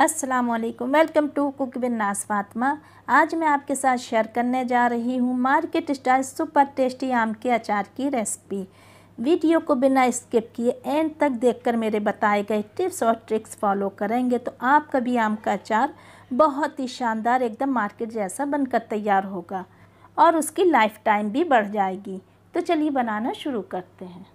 अस्सलाम वालेकुम welcome to cook बिन नास फातमा आज मैं आपके साथ शेयर करने जा रही हूँ मार्केट स्टाइल सुपर टेस्टी आम के अचार की रेसिपी वीडियो को बिना स्किप किए एंड तक देखकर मेरे बताए गए टिप्स और ट्रिक्स फॉलो करेंगे तो आपका भी आम का अचार बहुत ही शानदार एकदम मार्केट जैसा बनकर तैयार होगा और उसकी लाइफ टाइम भी बढ़ जाएगी तो चलिए बनाना शुरू करते हैं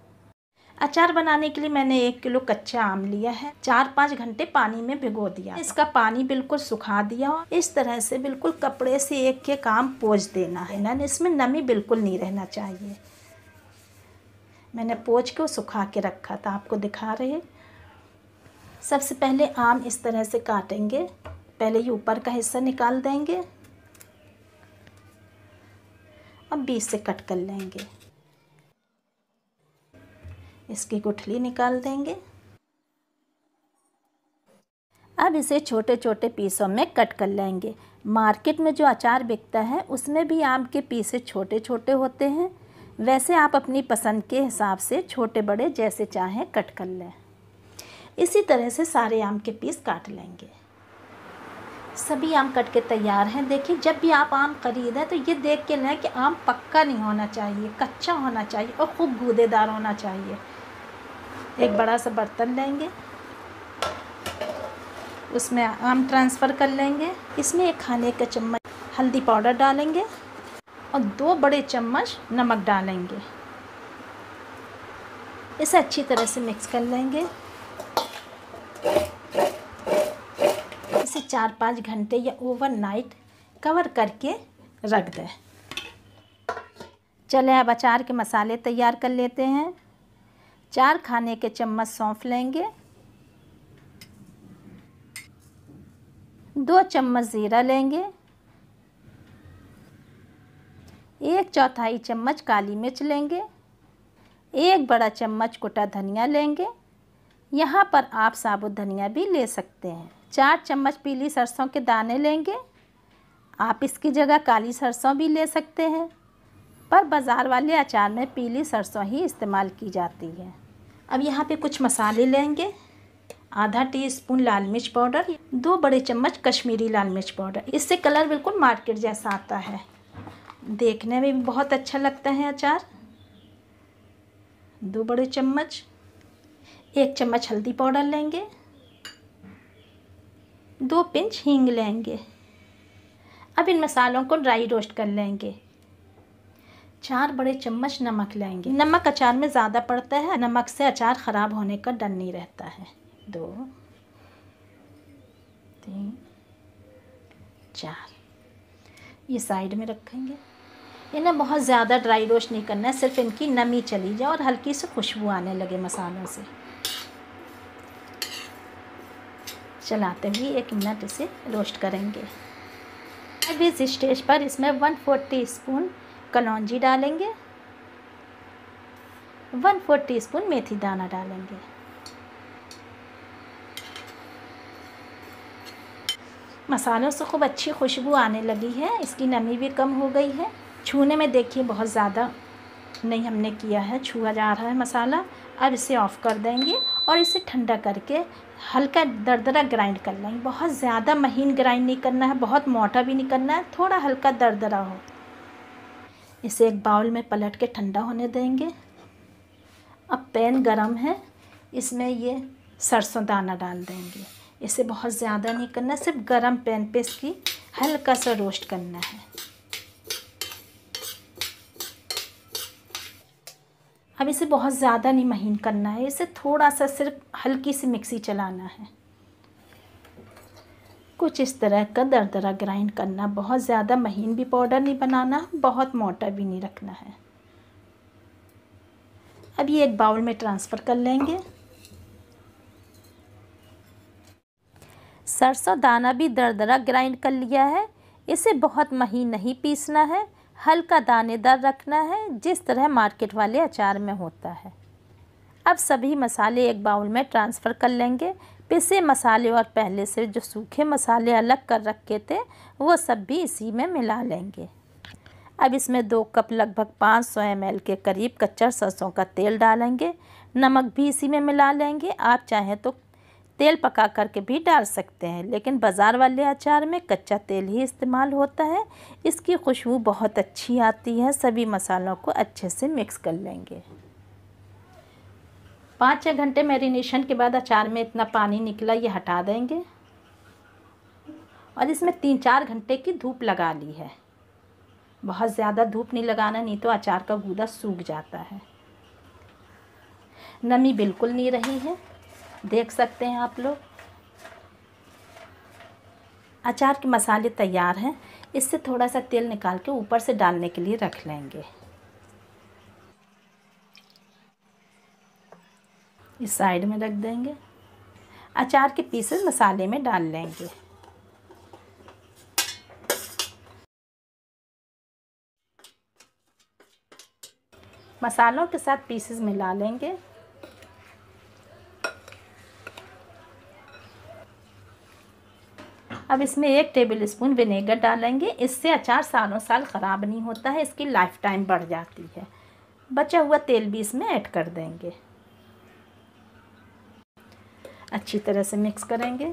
अचार बनाने के लिए मैंने एक किलो कच्चा आम लिया है चार पाँच घंटे पानी में भिगो दिया इसका पानी बिल्कुल सुखा दिया इस तरह से बिल्कुल कपड़े से एक के काम पोज देना है ना इसमें नमी बिल्कुल नहीं रहना चाहिए मैंने पोज के सुखा के रखा था आपको दिखा रहे सबसे पहले आम इस तरह से काटेंगे पहले ये ऊपर का हिस्सा निकाल देंगे और बीच से कट कर लेंगे इसकी गुठली निकाल देंगे अब इसे छोटे छोटे पीसों में कट कर लेंगे मार्केट में जो अचार बिकता है उसमें भी आम के पीसे छोटे छोटे होते हैं वैसे आप अपनी पसंद के हिसाब से छोटे बड़े जैसे चाहें कट कर लें इसी तरह से सारे आम के पीस काट लेंगे सभी आम कट के तैयार हैं देखिए जब भी आप आम खरीदें तो ये देख के लें कि आम पक्का नहीं होना चाहिए कच्चा होना चाहिए और खूब गूदेदार होना चाहिए एक बड़ा सा बर्तन लेंगे उसमें आम ट्रांसफ़र कर लेंगे इसमें एक खाने का चम्मच हल्दी पाउडर डालेंगे और दो बड़े चम्मच नमक डालेंगे इसे अच्छी तरह से मिक्स कर लेंगे इसे चार पाँच घंटे या ओवरनाइट कवर करके रख दें चले अब अचार के मसाले तैयार कर लेते हैं चार खाने के चम्मच सौंफ लेंगे दो चम्मच ज़ीरा लेंगे एक चौथाई चम्मच काली मिर्च लेंगे एक बड़ा चम्मच कोटा धनिया लेंगे यहाँ पर आप साबुत धनिया भी ले सकते हैं चार चम्मच पीली सरसों के दाने लेंगे आप इसकी जगह काली सरसों भी ले सकते हैं पर बाज़ार वाले अचार में पीली सरसों ही इस्तेमाल की जाती है अब यहाँ पे कुछ मसाले लेंगे आधा टी स्पून लाल मिर्च पाउडर दो बड़े चम्मच कश्मीरी लाल मिर्च पाउडर इससे कलर बिल्कुल मार्केट जैसा आता है देखने में भी बहुत अच्छा लगता है अचार दो बड़े चम्मच एक चम्मच हल्दी पाउडर लेंगे दो पिंच हींग लेंगे अब इन मसालों को ड्राई रोस्ट कर लेंगे चार बड़े चम्मच नमक लाएंगे नमक अचार में ज़्यादा पड़ता है नमक से अचार ख़राब होने का डर नहीं रहता है दो तीन चार ये साइड में रखेंगे इन्हें बहुत ज़्यादा ड्राई रोस्ट नहीं करना है सिर्फ इनकी नमी चली जाए और हल्की सी खुशबू आने लगे मसालों से चलाते हुए एक मिनट इसे रोस्ट करेंगे अब इस स्टेज पर इसमें वन स्पून कलौजी डालेंगे वन फोर टी स्पून मेथी दाना डालेंगे मसालों से खूब अच्छी खुशबू आने लगी है इसकी नमी भी कम हो गई है छूने में देखिए बहुत ज़्यादा नहीं हमने किया है छुआ जा रहा है मसाला अब इसे ऑफ़ कर देंगे और इसे ठंडा करके हल्का दरदरा ग्राइंड कर लेंगे बहुत ज़्यादा महीन ग्राइंड नहीं करना है बहुत मोटा भी नहीं करना है थोड़ा हल्का दरदरा हो इसे एक बाउल में पलट के ठंडा होने देंगे अब पैन गरम है इसमें ये सरसों दाना डाल देंगे इसे बहुत ज़्यादा नहीं करना सिर्फ गरम पैन पे इसकी हल्का सा रोस्ट करना है अब इसे बहुत ज़्यादा नहीं महीन करना है इसे थोड़ा सा सिर्फ हल्की सी मिक्सी चलाना है कुछ इस तरह का दर दरा ग्राइंड करना बहुत ज़्यादा महीन भी पाउडर नहीं बनाना बहुत मोटा भी नहीं रखना है अब ये एक बाउल में ट्रांसफ़र कर लेंगे सरसों दाना भी दर दरा ग्राइंड कर लिया है इसे बहुत महीन नहीं पीसना है हल्का दानेदार रखना है जिस तरह मार्केट वाले अचार में होता है अब सभी मसाले एक बाउल में ट्रांसफ़र कर लेंगे पिसे मसाले और पहले से जो सूखे मसाले अलग कर रखे थे वो सब भी इसी में मिला लेंगे अब इसमें दो कप लगभग 500 सौ के करीब कच्चा सरसों का तेल डालेंगे नमक भी इसी में मिला लेंगे आप चाहें तो तेल पका करके भी डाल सकते हैं लेकिन बाज़ार वाले अचार में कच्चा तेल ही इस्तेमाल होता है इसकी खुशबू बहुत अच्छी आती है सभी मसालों को अच्छे से मिक्स कर लेंगे पाँच छः घंटे मैरिनेशन के बाद अचार में इतना पानी निकला ये हटा देंगे और इसमें तीन चार घंटे की धूप लगा ली है बहुत ज़्यादा धूप नहीं लगाना नहीं तो अचार का गूदा सूख जाता है नमी बिल्कुल नहीं रही है देख सकते हैं आप लोग अचार के मसाले तैयार हैं इससे थोड़ा सा तेल निकाल के ऊपर से डालने के लिए रख लेंगे इस साइड में रख देंगे अचार के पीसेस मसाले में डाल लेंगे मसालों के साथ पीसेस मिला लेंगे अब इसमें एक टेबल स्पून विनेगर डालेंगे इससे अचार सालों साल ख़राब नहीं होता है इसकी लाइफ टाइम बढ़ जाती है बचा हुआ तेल भी इसमें ऐड कर देंगे अच्छी तरह से मिक्स करेंगे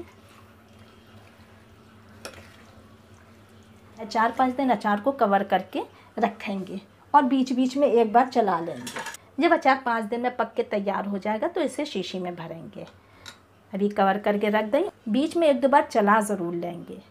चार पाँच दिन अचार को कवर करके रखेंगे और बीच बीच में एक बार चला लेंगे जब अचार पाँच दिन में पक के तैयार हो जाएगा तो इसे शीशी में भरेंगे अभी कवर करके रख दें बीच में एक दो बार चला ज़रूर लेंगे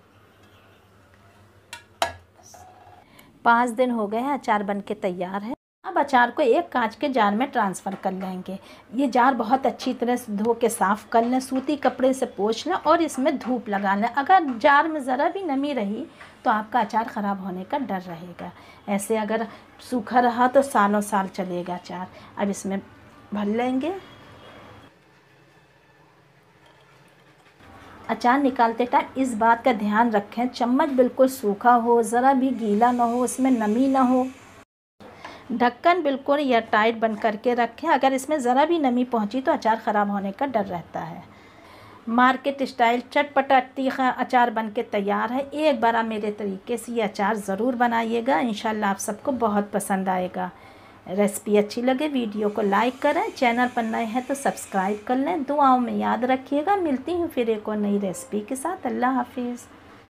पाँच दिन हो गए हैं अचार बन के तैयार है अब अचार को एक कांच के जार में ट्रांसफ़र कर लेंगे ये जार बहुत अच्छी तरह से धो के साफ़ कर लें सूती कपड़े से पोछ लें और इसमें धूप लगा लें अगर जार में ज़रा भी नमी रही तो आपका अचार ख़राब होने का डर रहेगा ऐसे अगर सूखा रहा तो सालों साल चलेगा अचार अब इसमें भर लेंगे अचार निकालते टाइम इस बात का ध्यान रखें चम्मच बिल्कुल सूखा हो ज़रा भी गीला ना हो उसमें नमी ना हो ढक्कन बिल्कुल या टाइट बन करके रखें अगर इसमें ज़रा भी नमी पहुंची तो अचार ख़राब होने का डर रहता है मार्केट स्टाइल चटपटा तीखा अचार बन के तैयार है एक बार आप मेरे तरीके से ये अचार ज़रूर बनाइएगा इन आप सबको बहुत पसंद आएगा रेसिपी अच्छी लगे वीडियो को लाइक करें चैनल पर नए हैं तो सब्सक्राइब कर लें दुआओं में याद रखिएगा मिलती हूँ फिर एक और नई रेसिपी के साथ अल्लाह हाफिज़